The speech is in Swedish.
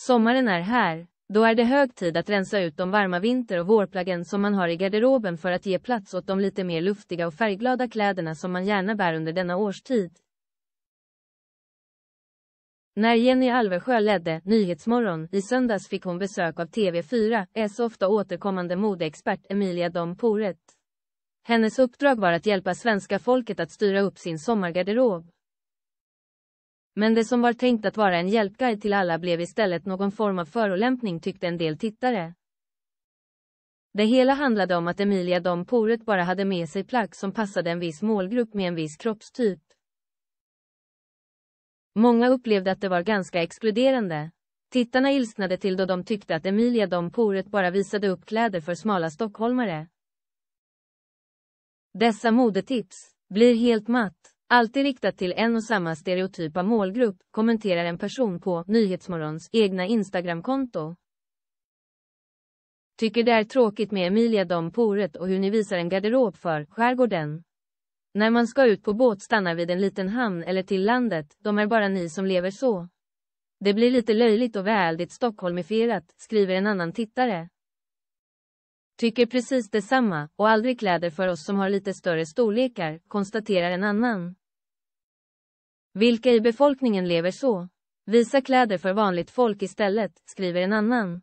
Sommaren är här, då är det hög tid att rensa ut de varma vinter och vårplaggen som man har i garderoben för att ge plats åt de lite mer luftiga och färgglada kläderna som man gärna bär under denna årstid. När Jenny Alversjö ledde Nyhetsmorgon i söndags fick hon besök av TV4, s ofta återkommande modeexpert Emilia Domporet. Hennes uppdrag var att hjälpa svenska folket att styra upp sin sommargarderob. Men det som var tänkt att vara en hjälpguide till alla blev istället någon form av förolämpning tyckte en del tittare. Det hela handlade om att Emilia Dom Poret bara hade med sig plagg som passade en viss målgrupp med en viss kroppstyp. Många upplevde att det var ganska exkluderande. Tittarna ilsknade till då de tyckte att Emilia Dom Poret bara visade upp kläder för smala stockholmare. Dessa modetips blir helt matt. Alltid riktat till en och samma stereotypa målgrupp, kommenterar en person på Nyhetsmorgons egna Instagramkonto. Tycker det är tråkigt med Emilia Dom Poret och hur ni visar en garderob för skärgården. När man ska ut på båt stannar vid en liten hamn eller till landet, de är bara ni som lever så. Det blir lite löjligt och väldigt stockholmifierat, skriver en annan tittare. Tycker precis detsamma, och aldrig kläder för oss som har lite större storlekar, konstaterar en annan. Vilka i befolkningen lever så? Visa kläder för vanligt folk istället, skriver en annan.